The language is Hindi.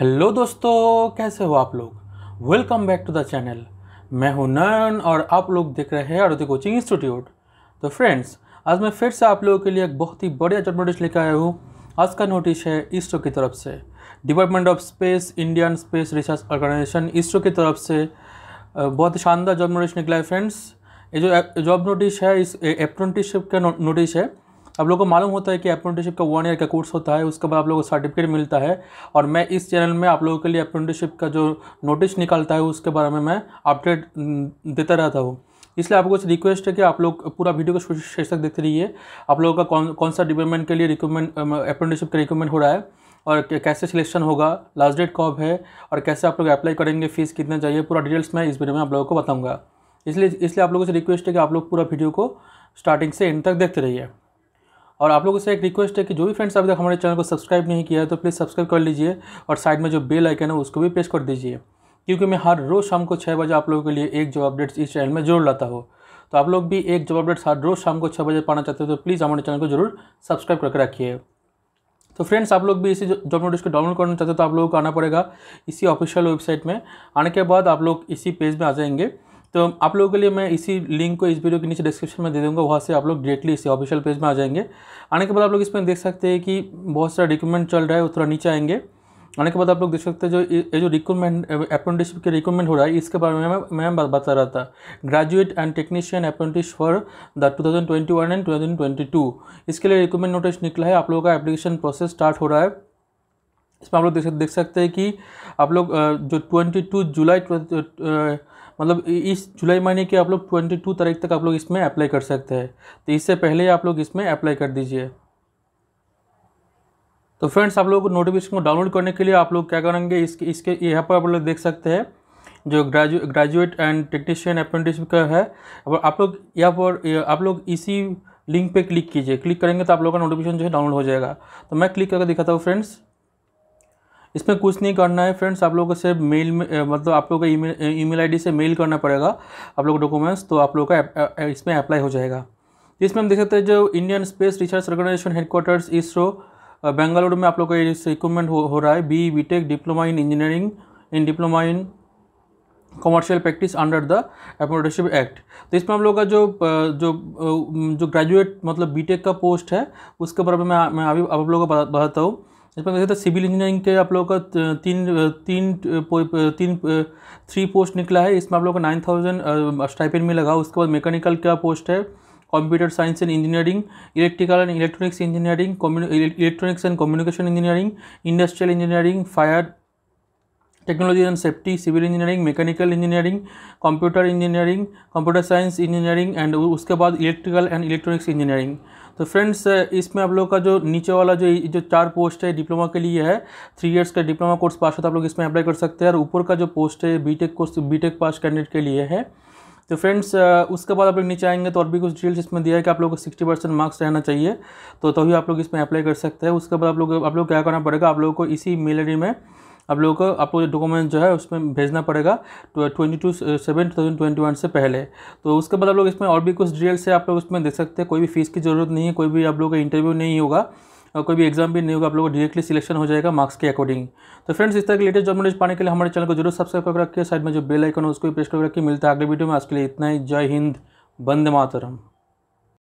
हेलो दोस्तों कैसे हो आप लोग welcome back to the channel मैं हूं नयन और आप लोग देख रहे हैं आरती कोचिंग इंस्टीट्यूट तो फ्रेंड्स आज मैं फिर से आप लोगों के लिए एक बहुत ही बढ़िया जॉब नोटिस लेकर आया हूँ आज का नोटिस है इसरो की तरफ से department of space Indian space research organisation ISRO की तरफ से बहुत शानदार जॉब नोटिस निकला है फ्रेंड्स ये जो जॉब नोटिस है इस अप्रेंटिसशिप का नोटिस है आप लोगों को मालूम होता है कि अप्रेंटिसशिप का वन ईयर का कोर्स होता है उसके बाद आप लोगों को सर्टिफिकेट मिलता है और मैं इस चैनल में आप लोगों के लिए अप्रेंटिसशिप का जो नोटिस निकालता है उसके बारे में मैं अपडेट हम्म, देता रहता हूँ इसलिए आपको कुछ रिक्वेस्ट है कि आप लोग पूरा वीडियो को शीर्षक देखते रहिए आप लोगों का कौन कौन सा डिपार्टमेंट के लिए रिक्वमेंट अप्रेंटिसशिप का रिक्वमेंट हो रहा है और कैसे सिलेक्शन होगा लास्ट डेट कब है और कैसे आप लोग अप्लाई करेंगे फ़ीस कितना चाहिए पूरा डिटेल्स मैं इस वीडियो में आप लोगों को बताऊँगा इसलिए इसलिए आप लोगों से रिक्वेस्ट है कि आप लोग पूरा वीडियो को स्टार्टिंग से एंड तक देखते रहिए और आप लोगों से एक रिक्वेस्ट है कि जो भी फ्रेंड्स अभी तक हमारे चैनल को सब्सक्राइब नहीं किया है तो प्लीज़ सब्सक्राइब कर लीजिए और साइड में जो बेल आइकन है उसको भी प्रेस कर दीजिए क्योंकि मैं हर रोज़ शाम को छः बजे आप लोगों के लिए एक जॉब अपडेट्स इस चैनल में जरूर लाता हूँ तो आप लोग भी एक जॉब अपडेट्स हर रोज़ शाम को छः बजे पाना चाहते हो तो प्लीज़ हमारे चैनल को जरूर सब्सक्राइब करके रखिए तो फ्रेंड्स आप लोग भी इसी जॉब नोटिस को डाउनलोड करना चाहते हो तो आप लोगों को आना पड़ेगा इसी ऑफिशियल वेबसाइट में आने के बाद आप लोग इसी पेज में आ जाएंगे तो आप लोगों के लिए मैं इसी लिंक को इस वीडियो के नीचे डिस्क्रिप्शन में दे दूँगा वहाँ से आप लोग डायरेक्टली इसी ऑफिशियल पेज में आ जाएंगे आने के बाद आप लोग इसमें देख सकते हैं कि बहुत सारा रिक्रूटमेंट चल रहा है वो थोड़ा नीचे आएंगे आने के बाद आप लोग देख सकते हैं जो ये जो रिक्रूटमेंट अप्रेंटिसशिप के रिक्रूटमेंट हो रहा है इसके बारे में मैं मैं बता रहा था graduate and technician apprentice for the 2021 and 2022 इसके लिए रिक्रूटमेंट नोटिस निकला है आप लोगों का एप्लीकेशन प्रोसेस स्टार्ट हो रहा है इसमें आप लोग देख सकते हैं कि आप लोग जो ट्वेंटी जुलाई मतलब इस जुलाई महीने के आप लोग ट्वेंटी टू तारीख तक आप लोग इसमें अप्लाई कर सकते हैं तो इससे पहले आप लोग इसमें अप्लाई कर दीजिए तो फ्रेंड्स आप लोग को नोटिफिकेशन को डाउनलोड करने के लिए आप लोग क्या करेंगे इसके इसके यहाँ पर आप लोग देख सकते हैं जो ग्रेजु ग्रेजुएट एंड टेक्नीशियन अप्रेंटिस का है अब आप लोग यहाँ पर आप लोग इसी लिंक पे क्लिक कीजिए क्लिक करेंगे तो आप लोगों का नोटिफिकेशन जो है डाउनलोड हो जाएगा तो मैं क्लिक करके दिखाता हूँ फ्रेंड्स इसमें कुछ नहीं करना है फ्रेंड्स आप लोगों से मेल में मतलब आप लोगों का ईमेल ईमेल से मेल करना पड़ेगा आप लोग डॉक्यूमेंट्स तो आप लोगों का इसमें अप्लाई हो जाएगा इसमें हम देख सकते हैं जो Indian space research organisation headquarters ISRO Bengaluru में आप लोग का रिक्रूटमेंट हो, हो रहा है B B tech diploma in engineering in diploma in commercial practice under the apprenticeship act तो इसमें हम लोग का जो जो जो ग्रेजुएट मतलब बीटेक का पोस्ट है उसके बारे में मैं मैं अभी आप लोगों को बताता हूँ इसमें देखिए तो सिविल इंजीनियरिंग के आप लोगों का तीन तीन तीन थ्री पोस्ट निकला है इसमें आप लोगों को नाइन थाउजेंड स्टाइपिन में लगा उसके बाद मैकेनिकल का पोस्ट है computer science and engineering electrical and electronics engineering electronics and communication engineering industrial engineering fire technology and safety civil engineering mechanical engineering computer engineering computer science engineering and उसके बाद इलेक्ट्रिकल एंड इलेक्ट्रॉनिक्स इंजीनियरिंग तो फ्रेंड्स इसमें आप लोग का जो नीचे वाला जो जो चार पोस्ट है डिप्लोमा के लिए है थ्री इयर्स का डिप्लोमा कोर्स पास होता है आप लोग इसमें अप्लाई कर सकते हैं और ऊपर का जो पोस्ट है B tech course B tech pass candidate के लिए है तो फ्रेंड्स उसके बाद आप लोग नीचे आएंगे तो और भी कुछ डिटेल्स इसमें दिया है कि आप लोग को सिक्सटी परसेंट मार्क्स रहना चाहिए तो तभी तो आप लोग इसमें अप्लाई कर सकते हैं उसके बाद आप लोग आप लोग क्या करना पड़ेगा आप लोगों को इसी मेल में आप लोगों को आपको डॉक्यूमेंट जो है उसमें भेजना पड़ेगा twenty two seven two thousand twenty one से पहले तो उसके बाद आप लोग इसमें और भी कुछ डिटेल्स है आप लोग उसमें देख सकते हैं कोई भी फीस की ज़रूरत नहीं है कोई भी आप लोग का इंटरव्यू नहीं होगा और कोई भी एग्जाम भी नहीं होगा आप लोगों को डायरेक्टली सिलेक्शन हो जाएगा मार्क्स के अकॉर्डिंग तो फ्रेंड्स इस तरह के लेटेस्ट जॉब नॉलेज पाने के लिए हमारे चैनल को जरूर सब्सक्राइब कर रखिए साइड में जो बेल आइकन है उसको भी प्रेस कर रखिए मिलता है अगले वीडियो में आज के लिए इतना ही जय हिंद बंदे मातरम